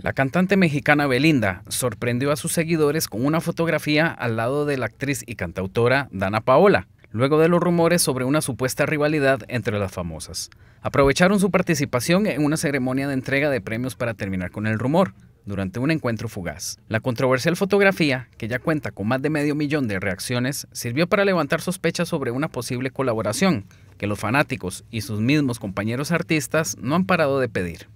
La cantante mexicana Belinda sorprendió a sus seguidores con una fotografía al lado de la actriz y cantautora Dana Paola, luego de los rumores sobre una supuesta rivalidad entre las famosas. Aprovecharon su participación en una ceremonia de entrega de premios para terminar con el rumor, durante un encuentro fugaz. La controversial fotografía, que ya cuenta con más de medio millón de reacciones, sirvió para levantar sospechas sobre una posible colaboración, que los fanáticos y sus mismos compañeros artistas no han parado de pedir.